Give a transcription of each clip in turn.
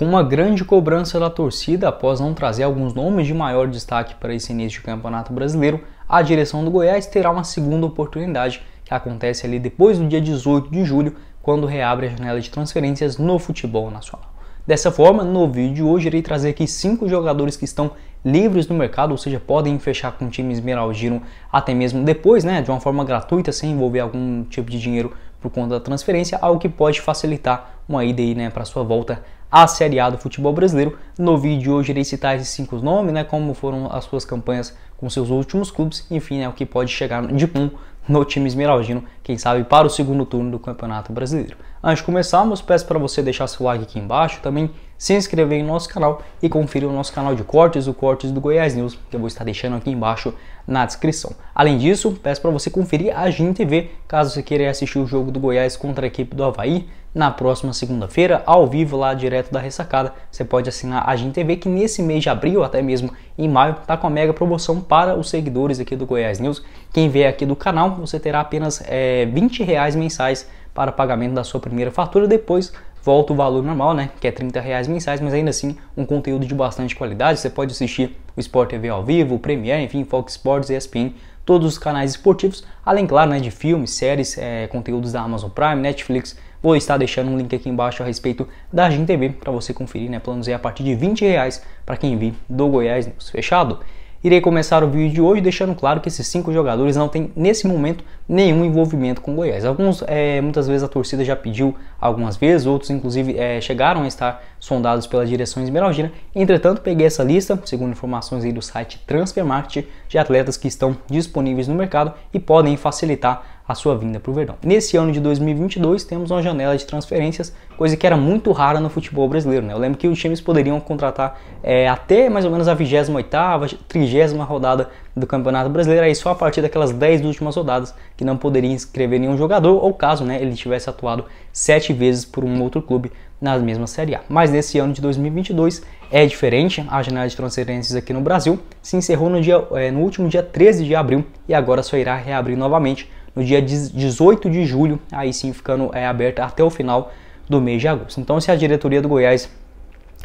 com uma grande cobrança da torcida após não trazer alguns nomes de maior destaque para esse início de campeonato brasileiro, a direção do Goiás terá uma segunda oportunidade que acontece ali depois do dia 18 de julho, quando reabre a janela de transferências no futebol nacional. Dessa forma, no vídeo de hoje irei trazer aqui cinco jogadores que estão livres no mercado, ou seja, podem fechar com o time esmeraldino até mesmo depois, né, de uma forma gratuita, sem envolver algum tipo de dinheiro por conta da transferência, algo que pode facilitar uma ida aí, né, para sua volta à Série A do futebol brasileiro. No vídeo de hoje irei citar esses cinco nomes, né, como foram as suas campanhas com seus últimos clubes, enfim, né, o que pode chegar de pum no time esmeraldino, quem sabe para o segundo turno do Campeonato Brasileiro. Antes de começarmos, peço para você deixar seu like aqui embaixo, também se inscrever em nosso canal e conferir o nosso canal de cortes, o Cortes do Goiás News, que eu vou estar deixando aqui embaixo na descrição. Além disso, peço para você conferir a GIN TV, caso você queira assistir o jogo do Goiás contra a equipe do Havaí, na próxima segunda-feira, ao vivo lá direto da ressacada. Você pode assinar a GIN TV, que nesse mês de abril, até mesmo em maio, está com a mega promoção para os seguidores aqui do Goiás News. Quem vier aqui do canal, você terá apenas é, eh, 20 reais mensais para o pagamento da sua primeira fatura. Depois volta o valor normal, né? Que é 30 reais mensais, mas ainda assim um conteúdo de bastante qualidade. Você pode assistir o Sport TV ao vivo, o Premiere, enfim, Fox Sports, ESPN, todos os canais esportivos, além, claro, né, de filmes, séries, é, conteúdos da Amazon Prime, Netflix. Vou estar deixando um link aqui embaixo a respeito da GIM TV para você conferir, né? Planos aí a partir de 20 reais para quem vir do Goiás News. Né, fechado? Irei começar o vídeo de hoje deixando claro que esses cinco jogadores não têm, nesse momento, nenhum envolvimento com o Goiás. Alguns, é, muitas vezes a torcida já pediu algumas vezes, outros inclusive é, chegaram a estar sondados pela direção esmeraldina. Entretanto, peguei essa lista, segundo informações aí do site Transfermarkt, de atletas que estão disponíveis no mercado e podem facilitar a sua vinda para o verão. Nesse ano de 2022 temos uma janela de transferências, coisa que era muito rara no futebol brasileiro. Né? Eu lembro que os times poderiam contratar é, até mais ou menos a 28ª, 30 rodada do Campeonato Brasileiro, aí só a partir daquelas 10 últimas rodadas que não poderia inscrever nenhum jogador, ou caso né, ele tivesse atuado 7 vezes por um outro clube na mesma Série A. Mas nesse ano de 2022 é diferente, a janela de transferências aqui no Brasil se encerrou no, dia, é, no último dia 13 de abril e agora só irá reabrir novamente no dia 18 de julho, aí sim ficando é, aberta até o final do mês de agosto. Então, se a diretoria do Goiás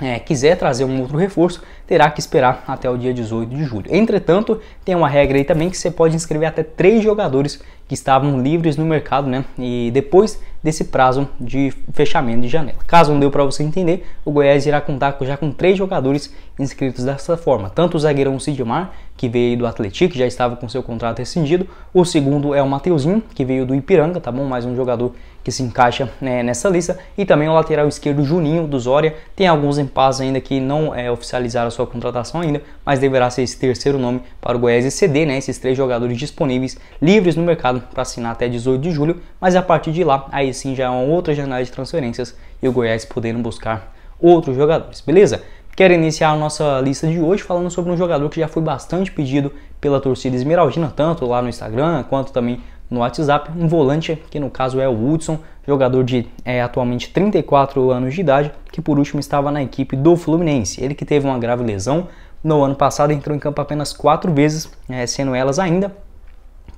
é, quiser trazer um outro reforço, terá que esperar até o dia 18 de julho. Entretanto, tem uma regra aí também que você pode inscrever até três jogadores que estavam livres no mercado, né? E depois desse prazo de fechamento de janela. Caso não deu para você entender, o Goiás irá contar já com três jogadores inscritos dessa forma: tanto o zagueirão Sidmar, que veio do Atlético, que já estava com seu contrato rescindido. O segundo é o Mateuzinho, que veio do Ipiranga, tá bom? Mais um jogador que se encaixa né, nessa lista. E também o lateral esquerdo Juninho do Zória. Tem alguns impasses ainda que não é, oficializaram a sua contratação ainda, mas deverá ser esse terceiro nome para o Goiás e CD, né? Esses três jogadores disponíveis, livres no mercado para assinar até 18 de julho. Mas a partir de lá, aí sim já é uma outra janela de transferências e o Goiás podendo buscar outros jogadores, beleza? Quero iniciar a nossa lista de hoje falando sobre um jogador que já foi bastante pedido pela torcida esmeraldina, tanto lá no Instagram quanto também no WhatsApp, um volante, que no caso é o Hudson, jogador de é, atualmente 34 anos de idade, que por último estava na equipe do Fluminense. Ele que teve uma grave lesão no ano passado, entrou em campo apenas quatro vezes, é, sendo elas ainda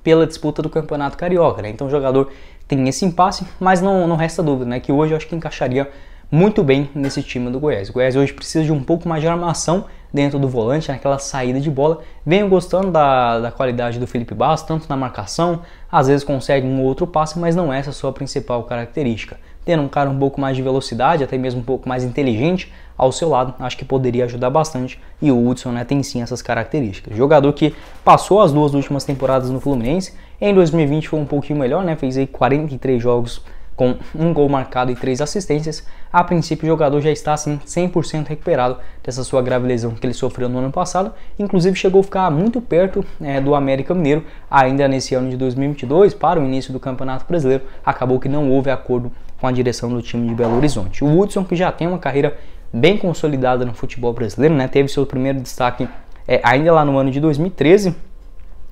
pela disputa do Campeonato Carioca. Né? Então o jogador tem esse impasse, mas não, não resta dúvida né, que hoje eu acho que encaixaria muito bem nesse time do Goiás. O Goiás hoje precisa de um pouco mais de armação dentro do volante, naquela saída de bola. Venho gostando da, da qualidade do Felipe Bastos, tanto na marcação, às vezes consegue um outro passe, mas não é essa é a sua principal característica. Tendo um cara um pouco mais de velocidade, até mesmo um pouco mais inteligente ao seu lado, acho que poderia ajudar bastante. E o Hudson né, tem sim essas características. Jogador que passou as duas últimas temporadas no Fluminense, em 2020 foi um pouquinho melhor, né, fez aí 43 jogos com um gol marcado e três assistências, a princípio o jogador já está assim 100% recuperado dessa sua grave lesão que ele sofreu no ano passado, inclusive chegou a ficar muito perto é, do América Mineiro ainda nesse ano de 2022 para o início do Campeonato Brasileiro, acabou que não houve acordo com a direção do time de Belo Horizonte. O Hudson que já tem uma carreira bem consolidada no futebol brasileiro, né, teve seu primeiro destaque é, ainda lá no ano de 2013,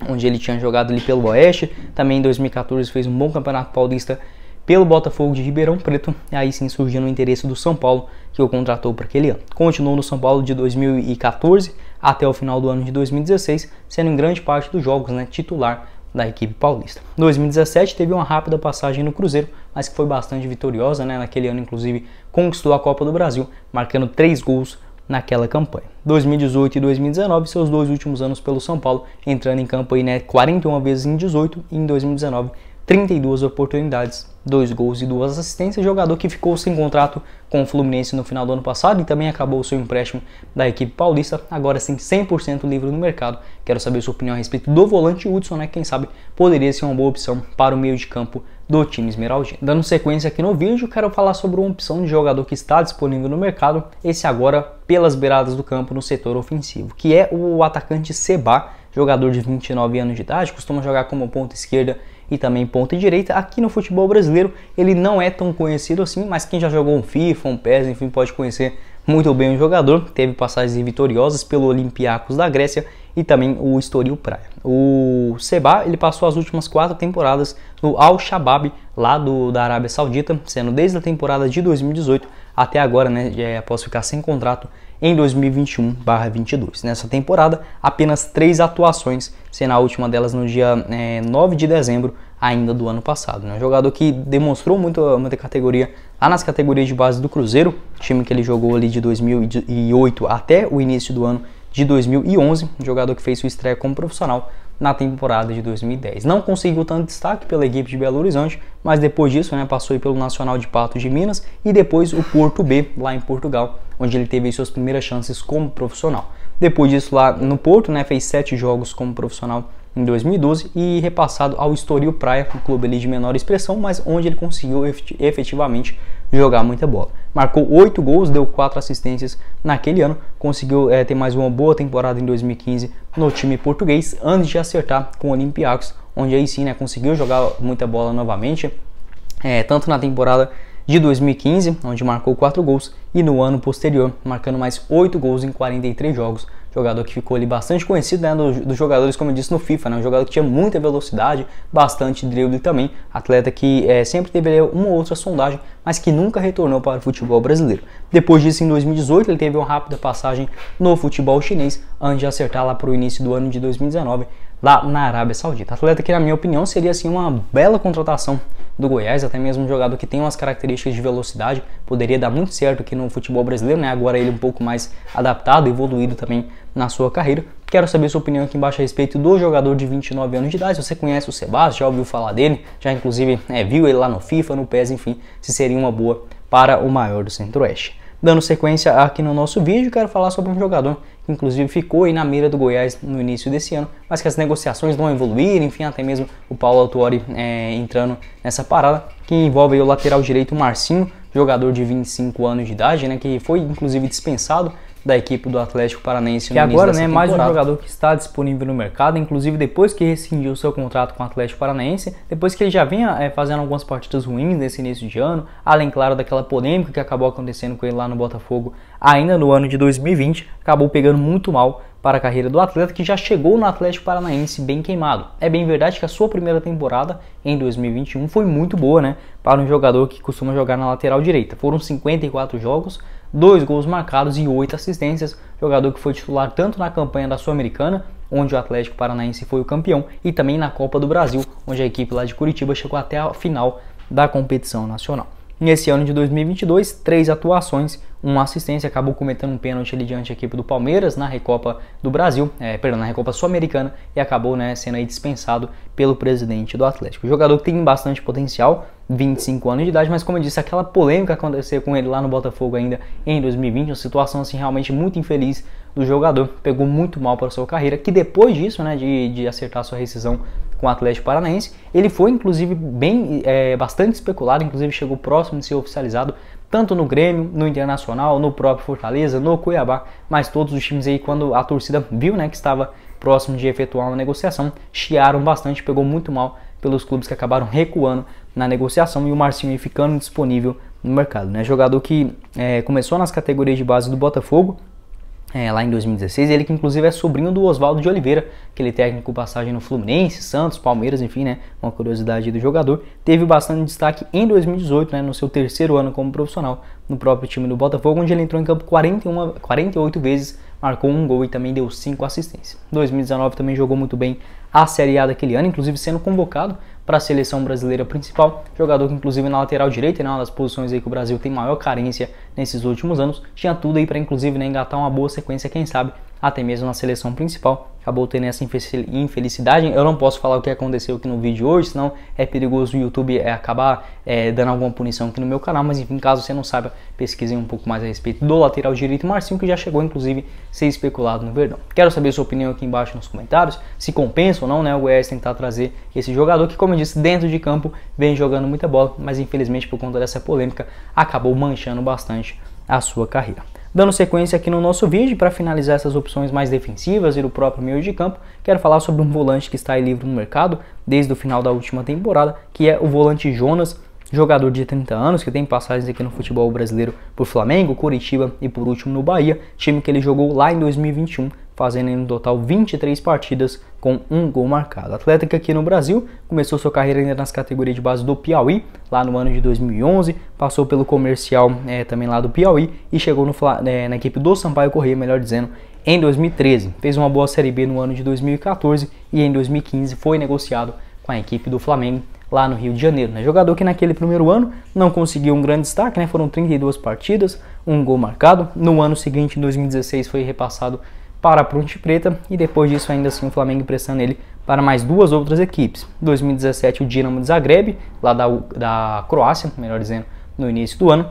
onde ele tinha jogado ali pelo Oeste. Também em 2014 fez um bom campeonato paulista pelo Botafogo de Ribeirão Preto, aí sim surgiu no interesse do São Paulo, que o contratou para aquele ano. Continuou no São Paulo de 2014 até o final do ano de 2016, sendo em grande parte dos jogos né, titular da equipe paulista. 2017 teve uma rápida passagem no Cruzeiro, mas que foi bastante vitoriosa, né? naquele ano inclusive conquistou a Copa do Brasil, marcando três gols naquela campanha. 2018 e 2019, seus dois últimos anos pelo São Paulo, entrando em campo aí, né, 41 vezes em 18 e em 2019 32 oportunidades, 2 gols e 2 assistências, jogador que ficou sem contrato com o Fluminense no final do ano passado e também acabou o seu empréstimo da equipe paulista, agora sim 100% livre no mercado. Quero saber sua opinião a respeito do volante Hudson, né? Quem sabe poderia ser uma boa opção para o meio de campo do time esmeraldino. Dando sequência aqui no vídeo, quero falar sobre uma opção de jogador que está disponível no mercado, esse agora pelas beiradas do campo no setor ofensivo, que é o atacante Seba, jogador de 29 anos de idade, costuma jogar como ponta esquerda e também ponta direita. Aqui no futebol brasileiro ele não é tão conhecido assim, mas quem já jogou um FIFA, um PES, enfim, pode conhecer muito bem o jogador. Teve passagens vitoriosas pelo Olympiacos da Grécia e também o Estoril Praia. O Seba ele passou as últimas quatro temporadas no Al Shabab lá do, da Arábia Saudita, sendo desde a temporada de 2018 até agora, né, é, após ficar sem contrato em 2021-22. Nessa temporada, apenas três atuações, sendo a última delas no dia é, 9 de dezembro ainda do ano passado. Né? Um jogador que demonstrou muito, muita categoria lá nas categorias de base do Cruzeiro, time que ele jogou ali de 2008 até o início do ano de 2011, jogador que fez sua estreia como profissional na temporada de 2010. Não conseguiu tanto destaque pela equipe de Belo Horizonte, mas depois disso né, passou pelo Nacional de Patos de Minas e depois o Porto B, lá em Portugal, onde ele teve suas primeiras chances como profissional. Depois disso, lá no Porto, né, fez sete jogos como profissional em 2012 e repassado ao Estoril Praia, um clube ali de menor expressão, mas onde ele conseguiu efetivamente jogar muita bola. Marcou 8 gols, deu 4 assistências naquele ano, conseguiu é, ter mais uma boa temporada em 2015 no time português, antes de acertar com o Olympiacos, onde aí sim né, conseguiu jogar muita bola novamente, é, tanto na temporada de 2015, onde marcou 4 gols, e no ano posterior, marcando mais 8 gols em 43 jogos. Jogador que ficou ali bastante conhecido né, dos, dos jogadores, como eu disse, no FIFA, né, um jogador que tinha muita velocidade, bastante drible também, atleta que é, sempre teve uma ou outra sondagem, mas que nunca retornou para o futebol brasileiro. Depois disso, em 2018, ele teve uma rápida passagem no futebol chinês, antes de acertar lá para o início do ano de 2019, lá na Arábia Saudita. Atleta que, na minha opinião, seria assim uma bela contratação do Goiás, até mesmo um jogador que tem umas características de velocidade, poderia dar muito certo aqui no futebol brasileiro, né? Agora ele um pouco mais adaptado, evoluído também na sua carreira. Quero saber sua opinião aqui embaixo a respeito do jogador de 29 anos de idade. Se você conhece o Sebastião, já ouviu falar dele, já inclusive é, viu ele lá no FIFA, no PES, enfim, se seria uma boa para o maior do Centro-Oeste. Dando sequência aqui no nosso vídeo, quero falar sobre um jogador que inclusive ficou aí na mira do Goiás no início desse ano, mas que as negociações vão evoluir, enfim, até mesmo o Paulo Autuori é, entrando nessa parada, que envolve o lateral direito Marcinho, jogador de 25 anos de idade, né, que foi inclusive dispensado da equipe do Atlético Paranaense. e agora né, é mais um jogador que está disponível no mercado, inclusive depois que rescindiu seu contrato com o Atlético Paranaense, depois que ele já vinha é, fazendo algumas partidas ruins nesse início de ano, além, claro, daquela polêmica que acabou acontecendo com ele lá no Botafogo ainda no ano de 2020, acabou pegando muito mal para a carreira do atleta que já chegou no Atlético Paranaense bem queimado. É bem verdade que a sua primeira temporada em 2021 foi muito boa, né, para um jogador que costuma jogar na lateral direita. Foram 54 jogos, dois gols marcados e oito assistências, jogador que foi titular tanto na campanha da Sul-Americana, onde o Atlético Paranaense foi o campeão, e também na Copa do Brasil, onde a equipe lá de Curitiba chegou até a final da competição nacional. Nesse ano de 2022, três atuações, uma assistência, acabou cometendo um pênalti ali diante da equipe do Palmeiras na Recopa do Brasil, é, perdão, na Recopa Sul-Americana e acabou né, sendo dispensado pelo presidente do Atlético. jogador que tem bastante potencial, 25 anos de idade, mas como eu disse, aquela polêmica aconteceu com ele lá no Botafogo ainda em 2020, uma situação assim realmente muito infeliz do jogador, pegou muito mal para sua carreira, que depois disso, né, de, de acertar sua rescisão com o Atlético Paranaense. Ele foi, inclusive, bem é, bastante especulado, inclusive chegou próximo de ser oficializado, tanto no Grêmio, no Internacional, no próprio Fortaleza, no Cuiabá, mas todos os times aí, quando a torcida viu né, que estava próximo de efetuar uma negociação, chiaram bastante, pegou muito mal pelos clubes que acabaram recuando na negociação e o Marcinho ficando disponível no mercado. Né? Jogador que é, começou nas categorias de base do Botafogo, é, lá em 2016. Ele que inclusive é sobrinho do Oswaldo de Oliveira, aquele técnico passagem no Fluminense, Santos, Palmeiras, enfim, né? Uma curiosidade do jogador. Teve bastante destaque em 2018, né? No seu terceiro ano como profissional, no próprio time do Botafogo, onde ele entrou em campo 41, 48 vezes, marcou um gol e também deu cinco assistências. 2019 também jogou muito bem a Série A daquele ano, inclusive sendo convocado para a seleção brasileira principal, jogador que inclusive na lateral direita, né, uma das posições aí que o Brasil tem maior carência nesses últimos anos, tinha tudo aí para inclusive né, engatar uma boa sequência, quem sabe, até mesmo na seleção principal, acabou tendo essa infelicidade. Eu não posso falar o que aconteceu aqui no vídeo hoje, senão é perigoso o YouTube é, acabar é, dando alguma punição aqui no meu canal, mas enfim, caso você não saiba, pesquise um pouco mais a respeito do lateral direito Marcinho, que já chegou inclusive a ser especulado no Verdão. Quero saber sua opinião aqui embaixo nos comentários, se compensa ou não, né, o Goiás tentar trazer esse jogador que, como eu disse, dentro de campo vem jogando muita bola, mas infelizmente por conta dessa polêmica acabou manchando bastante a sua carreira. Dando sequência aqui no nosso vídeo, para finalizar essas opções mais defensivas e do próprio meio de campo, quero falar sobre um volante que está livre no mercado desde o final da última temporada, que é o volante Jonas, jogador de 30 anos que tem passagens aqui no futebol brasileiro por Flamengo, Curitiba e por último no Bahia, time que ele jogou lá em 2021 fazendo no total 23 partidas com um gol marcado. Atleta que aqui no Brasil começou sua carreira ainda nas categorias de base do Piauí, lá no ano de 2011, passou pelo comercial é, também lá do Piauí e chegou no, é, na equipe do Sampaio Correia, melhor dizendo, em 2013. Fez uma boa Série B no ano de 2014 e em 2015 foi negociado com a equipe do Flamengo lá no Rio de Janeiro. Né? Jogador que naquele primeiro ano não conseguiu um grande destaque, né? foram 32 partidas, um gol marcado. No ano seguinte, em 2016, foi repassado para a Ponte Preta e depois disso ainda assim o Flamengo emprestando ele para mais duas outras equipes. Em 2017 o Dinamo de Zagreb, lá da, da Croácia, melhor dizendo, no início do ano.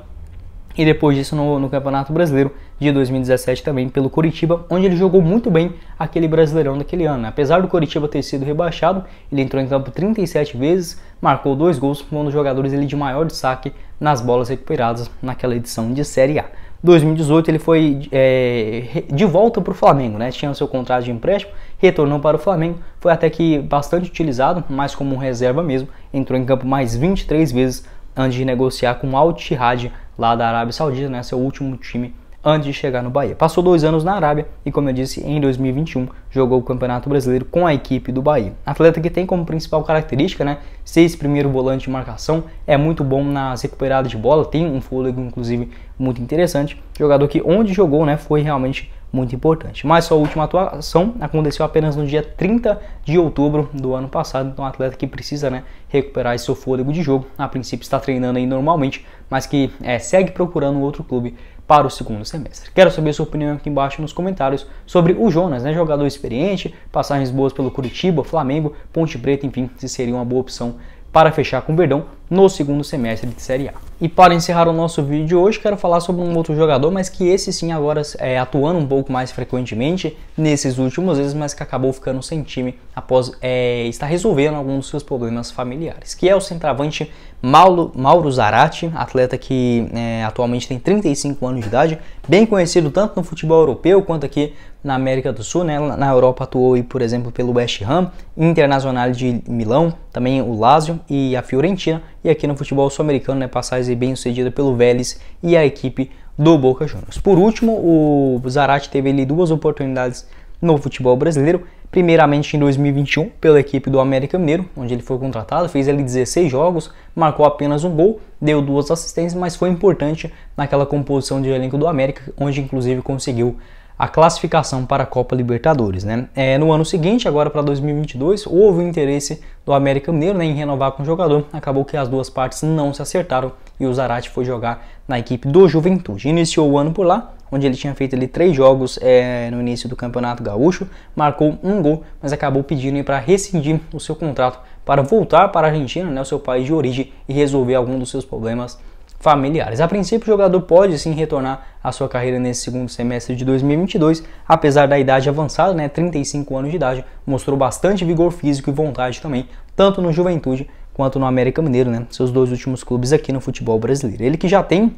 E depois disso no, no Campeonato Brasileiro de 2017 também pelo Curitiba, onde ele jogou muito bem aquele Brasileirão daquele ano. Apesar do Curitiba ter sido rebaixado, ele entrou em campo 37 vezes, marcou dois gols, foi um dos jogadores ele de maior saque nas bolas recuperadas naquela edição de Série A. 2018 ele foi é, de volta para o Flamengo, né? Tinha seu contrato de empréstimo, retornou para o Flamengo, foi até que bastante utilizado, mas como reserva mesmo, entrou em campo mais 23 vezes antes de negociar com o Al Ittihad lá da Arábia Saudita, né? Seu último time antes de chegar no Bahia. Passou dois anos na Arábia e, como eu disse, em 2021 jogou o Campeonato Brasileiro com a equipe do Bahia. Atleta que tem como principal característica né, ser esse primeiro volante de marcação, é muito bom nas recuperadas de bola, tem um fôlego, inclusive, muito interessante. Jogador que, onde jogou, né, foi realmente muito importante. Mas sua última atuação aconteceu apenas no dia 30 de outubro do ano passado, então um atleta que precisa né, recuperar esse seu fôlego de jogo. A princípio está treinando aí normalmente, mas que é, segue procurando outro clube para o segundo semestre. Quero saber sua opinião aqui embaixo nos comentários sobre o Jonas, né? Jogador experiente, passagens boas pelo Curitiba, Flamengo, Ponte Preta, enfim, se seria uma boa opção para fechar com o Verdão no segundo semestre de Série A. E para encerrar o nosso vídeo de hoje, quero falar sobre um outro jogador, mas que esse sim agora é atuando um pouco mais frequentemente nesses últimos meses, mas que acabou ficando sem time após é, estar resolvendo alguns dos seus problemas familiares, que é o centroavante Mauro, Mauro Zarate, atleta que é, atualmente tem 35 anos de idade, bem conhecido tanto no futebol europeu quanto aqui na América do Sul, né? na Europa atuou, por exemplo, pelo West Ham, Internacional de Milão, também o Lazio e a Fiorentina, e aqui no futebol sul-americano, né, passagem bem sucedida pelo Vélez e a equipe do Boca Juniors. Por último, o Zarate teve ali duas oportunidades no futebol brasileiro. Primeiramente em 2021, pela equipe do América Mineiro, onde ele foi contratado, fez ali 16 jogos, marcou apenas um gol, deu duas assistências, mas foi importante naquela composição de elenco do América, onde inclusive conseguiu a classificação para a Copa Libertadores. Né? É, no ano seguinte, agora para 2022, houve o interesse do América Mineiro né, em renovar com o jogador. Acabou que as duas partes não se acertaram e o Zarate foi jogar na equipe do Juventude. Iniciou o ano por lá, onde ele tinha feito ali, três jogos é, no início do Campeonato Gaúcho, marcou um gol, mas acabou pedindo para rescindir o seu contrato para voltar para a Argentina, né, o seu país de origem, e resolver algum dos seus problemas familiares. A princípio, o jogador pode sim retornar à sua carreira nesse segundo semestre de 2022, apesar da idade avançada, né, 35 anos de idade, mostrou bastante vigor físico e vontade também, tanto no Juventude quanto no América Mineiro, né, seus dois últimos clubes aqui no futebol brasileiro. Ele que já tem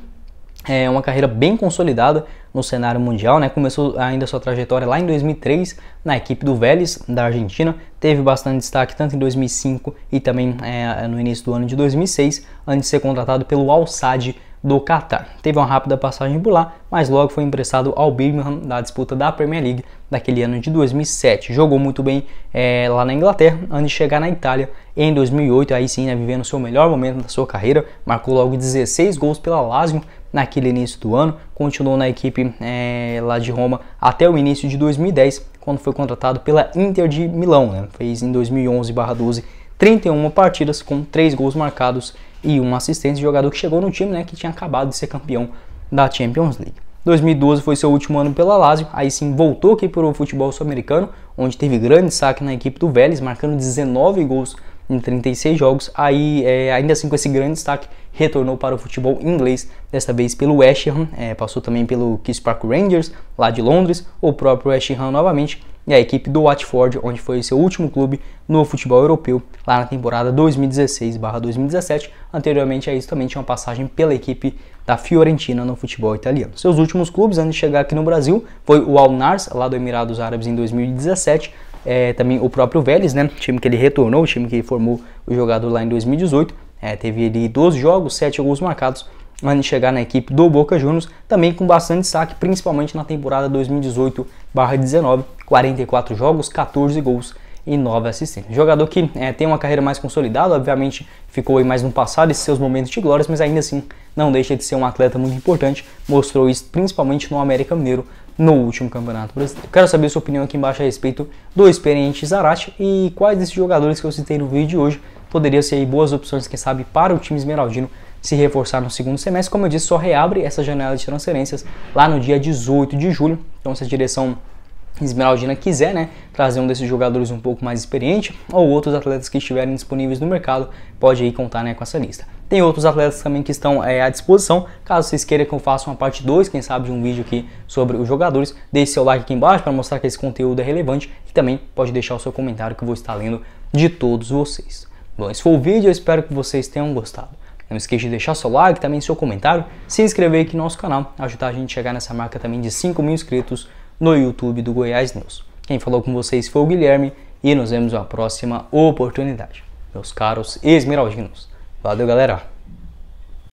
é uma carreira bem consolidada no cenário mundial, né? Começou ainda sua trajetória lá em 2003 na equipe do Vélez da Argentina, teve bastante destaque tanto em 2005 e também é, no início do ano de 2006, antes de ser contratado pelo Al Sadd do Catar. Teve uma rápida passagem por lá, mas logo foi emprestado ao Birmingham da disputa da Premier League daquele ano de 2007. Jogou muito bem é, lá na Inglaterra, antes de chegar na Itália em 2008, aí sim, né, vivendo o seu melhor momento da sua carreira, marcou logo 16 gols pela Lazio naquele início do ano, continuou na equipe é, lá de Roma até o início de 2010, quando foi contratado pela Inter de Milão, né, fez em 2011/12 31 partidas com 3 gols marcados e uma assistência, jogador que chegou no time né, que tinha acabado de ser campeão da Champions League. 2012 foi seu último ano pela Lazio, aí sim voltou aqui para o futebol sul-americano, onde teve grande saque na equipe do Vélez, marcando 19 gols em 36 jogos. Aí, é, ainda assim, com esse grande destaque, retornou para o futebol inglês, desta vez pelo West Ham, é, passou também pelo Kiss Park Rangers, lá de Londres, o próprio West Ham novamente, e a equipe do Watford, onde foi seu último clube no futebol europeu, lá na temporada 2016/2017. Anteriormente a isso também tinha uma passagem pela equipe da Fiorentina no futebol italiano. Seus últimos clubes antes de chegar aqui no Brasil foi o Al Nassr, lá do Emirados Árabes em 2017, é, também o próprio Vélez, né, time que ele retornou, o time que formou o jogador lá em 2018, é, teve ele 12 jogos, 7 gols marcados, antes de chegar na equipe do Boca Juniors, também com bastante saque, principalmente na temporada 2018/19, 44 jogos, 14 gols e 9 assistências. Jogador que é, tem uma carreira mais consolidada, obviamente ficou aí mais no passado esses seus momentos de glórias, mas ainda assim não deixa de ser um atleta muito importante, mostrou isso principalmente no América Mineiro no último Campeonato Brasileiro. Quero saber sua opinião aqui embaixo a respeito do experiente Zarate e quais desses jogadores que eu citei no vídeo de hoje poderiam ser boas opções, quem sabe, para o time esmeraldino se reforçar no segundo semestre. Como eu disse, só reabre essa janela de transferências lá no dia 18 de julho, então se a direção Esmeraldina quiser, né, trazer um desses jogadores um pouco mais experiente ou outros atletas que estiverem disponíveis no mercado, pode aí contar, né, com essa lista. Tem outros atletas também que estão é, à disposição. Caso vocês queiram que eu faça uma parte 2, quem sabe, de um vídeo aqui sobre os jogadores, deixe seu like aqui embaixo para mostrar que esse conteúdo é relevante e também pode deixar o seu comentário que eu vou estar lendo de todos vocês. Bom, esse foi o vídeo, eu espero que vocês tenham gostado. Não esqueça de deixar seu like, também seu comentário, se inscrever aqui no nosso canal, ajudar a gente a chegar nessa marca também de 5 mil inscritos no YouTube do Goiás News. Quem falou com vocês foi o Guilherme e nos vemos na próxima oportunidade. Meus caros esmeraldinos. Valeu, galera!